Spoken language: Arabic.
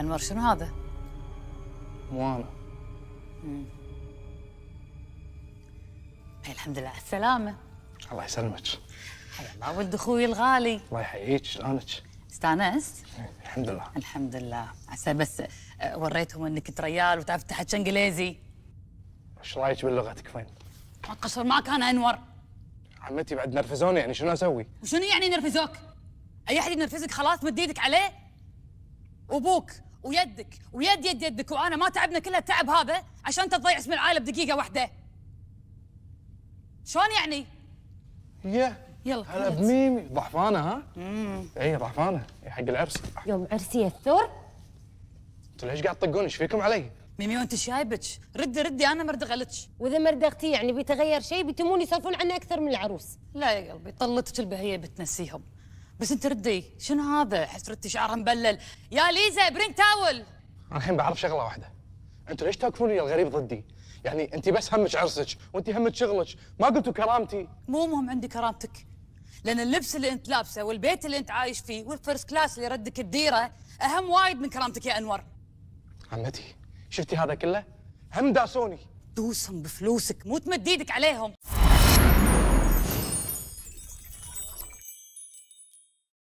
أنور شنو هذا؟ مو انا الحمد لله على السلامة الله يسلمك حيا الله ولد اخوي الغالي الله يحييك شلونك؟ استانست؟ الحمد لله الحمد لله عسى بس أه، وريتهم انك تريال وتعرف تحكي انجليزي ايش رايك بلغتك فين؟ ما تقصر معك انا انور عمتي بعد نرفزوني يعني شنو اسوي؟ وشنو يعني نرفزوك؟ اي احد ينرفزك خلاص مد ايدك عليه وابوك ويدك ويد يد يدك وانا ما تعبنا كل التعب هذا عشان تضيع اسم العائله بدقيقه واحده شلون يعني هي يلا هلا بميمي ضحفانه ها اي ضحفانه إيه، حق العرس يوم عرسي الثور انتوا ليش قاعد تطقون ايش فيكم علي ميمي وانت شايبك ردي ردي انا مردغلتش لك واذا مردغتي يعني بيتغير شيء بيتمون يسولفون عنه اكثر من العروس لا يا قلبي طلتك البهيه بتنسيهم بس انت ردي شنو هذا احس ردي شعرها مبلل يا ليزا برين تاول انا الحين بعرف شغله واحده انتوا ليش تاكلون يا الغريب ضدي يعني انت بس همك عرسك وانت همك شغلك ما قلتوا كرامتي مو مهم عندي كرامتك لان اللبس اللي انت لابسه والبيت اللي انت عايش فيه والفيرست كلاس اللي ردك الديره اهم وايد من كرامتك يا انور عمتي شفتي هذا كله هم داسوني دوسهم بفلوسك مو تمد ايدك عليهم